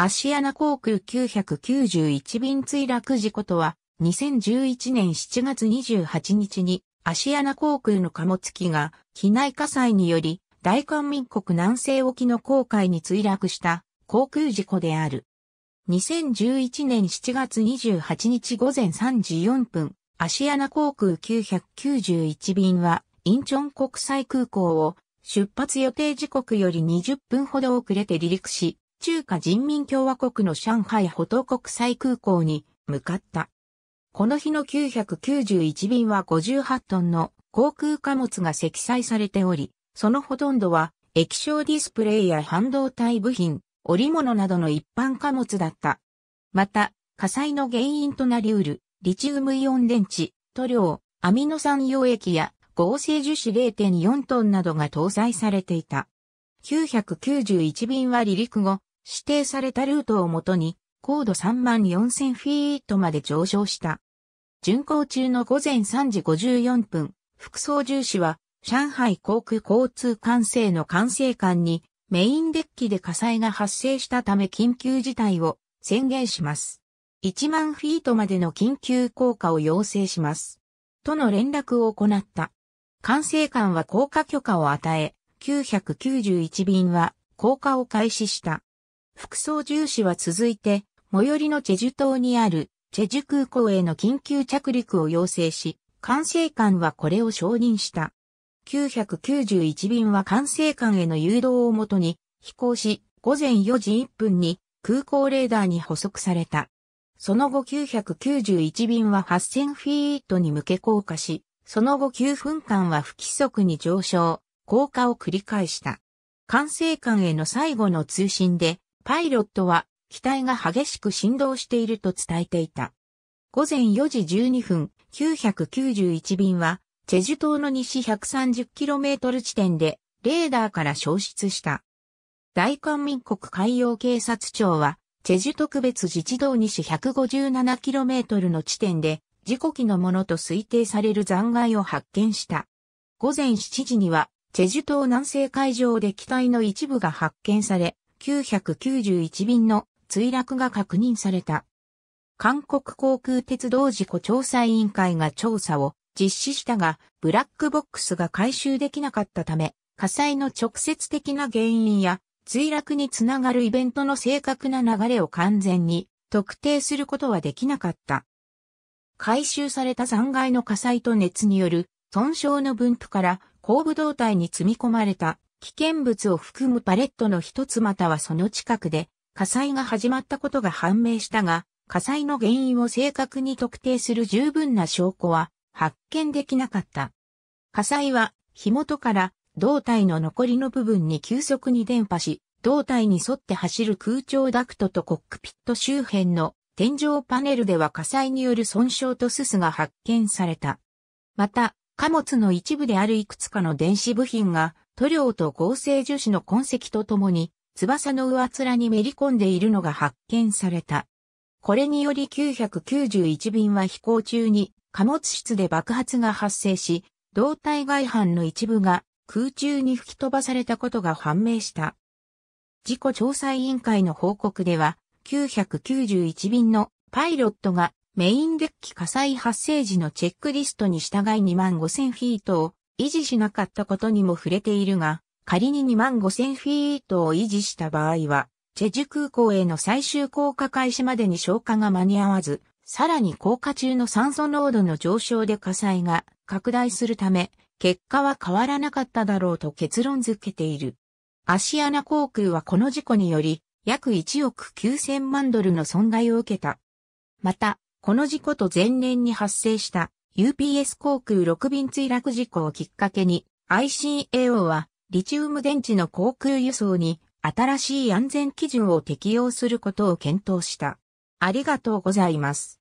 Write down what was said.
アシアナ航空991便墜落事故とは、2011年7月28日に、アシアナ航空の貨物機が、機内火災により、大韓民国南西沖の航海に墜落した航空事故である。2011年7月28日午前3時4分、アシアナ航空991便は、インチョン国際空港を出発予定時刻より20分ほど遅れて離陸し、中華人民共和国の上海歩東国際空港に向かった。この日の991便は58トンの航空貨物が積載されており、そのほとんどは液晶ディスプレイや半導体部品、織物などの一般貨物だった。また、火災の原因となりうるリチウムイオン電池、塗料、アミノ酸溶液や合成樹脂0.4トンなどが搭載されていた。991便は離陸後、指定されたルートをもとに、高度3万4000フィートまで上昇した。巡航中の午前3時54分、副操縦士は、上海航空交通管制の管制官に、メインデッキで火災が発生したため緊急事態を宣言します。1万フィートまでの緊急降下を要請します。との連絡を行った。管制官は降下許可を与え、991便は降下を開始した。副操縦士は続いて、最寄りのチェジュ島にあるチェジュ空港への緊急着陸を要請し、管制官はこれを承認した。991便は管制官への誘導をもとに飛行し、午前4時1分に空港レーダーに捕捉された。その後991便は8000フィートに向け降下し、その後9分間は不規則に上昇、降下を繰り返した。管制官への最後の通信で、パイロットは機体が激しく振動していると伝えていた。午前4時12分、991便は、チェジュ島の西 130km 地点で、レーダーから消失した。大韓民国海洋警察庁は、チェジュ特別自治道西 157km の地点で、事故機のものと推定される残骸を発見した。午前7時には、チェジュ島南西海上で機体の一部が発見され、991便の墜落が確認された。韓国航空鉄道事故調査委員会が調査を実施したが、ブラックボックスが回収できなかったため、火災の直接的な原因や墜落につながるイベントの正確な流れを完全に特定することはできなかった。回収された残骸の火災と熱による損傷の分布から後部胴体に積み込まれた危険物を含むパレットの一つまたはその近くで火災が始まったことが判明したが、火災の原因を正確に特定する十分な証拠は発見できなかった。火災は火元から胴体の残りの部分に急速に伝播し、胴体に沿って走る空調ダクトとコックピット周辺の天井パネルでは火災による損傷とすすが発見された。また、貨物の一部であるいくつかの電子部品が塗料と合成樹脂の痕跡とともに、翼の上面にめり込んでいるのが発見された。これにより991便は飛行中に貨物室で爆発が発生し、胴体外反の一部が空中に吹き飛ばされたことが判明した。事故調査委員会の報告では、991便のパイロットがメインデッキ火災発生時のチェックリストに従い2万5000フィートを維持しなかったことにも触れているが、仮に2万5000フィートを維持した場合は、チェジュ空港への最終降下開始までに消化が間に合わず、さらに降下中の酸素濃度の上昇で火災が拡大するため、結果は変わらなかっただろうと結論づけている。アシアナ航空はこの事故により、約1億9000万ドルの損害を受けた。また、この事故と前年に発生した UPS 航空6便墜落事故をきっかけに ICAO はリチウム電池の航空輸送に新しい安全基準を適用することを検討した。ありがとうございます。